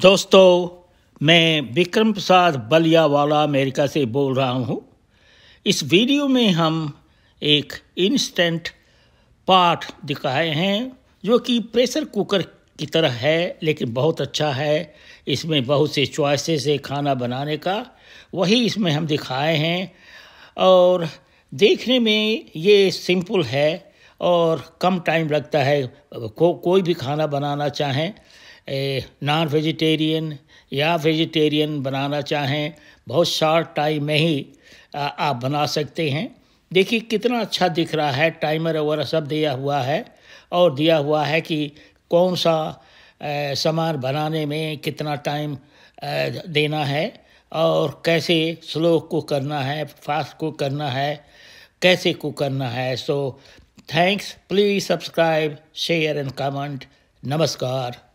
दोस्तों मैं विक्रम प्रसाद बलियावाला अमेरिका से बोल रहा हूँ इस वीडियो में हम एक इंस्टेंट पाठ दिखाए हैं जो कि प्रेशर कुकर की तरह है लेकिन बहुत अच्छा है इसमें बहुत से चॉइसेस है खाना बनाने का वही इसमें हम दिखाए हैं और देखने में ये सिंपल है और कम टाइम लगता है को कोई भी खाना बनाना चाहें नॉन वेजिटेरियन या वेजिटेरियन बनाना चाहें बहुत शॉर्ट टाइम में ही आ, आप बना सकते हैं देखिए कितना अच्छा दिख रहा है टाइमर वगैरह सब दिया हुआ है और दिया हुआ है कि कौन सा सामान बनाने में कितना टाइम देना है और कैसे स्लो कुक करना है फास्ट कुक करना है कैसे कुक करना है so thanks please subscribe share and comment नमस्कार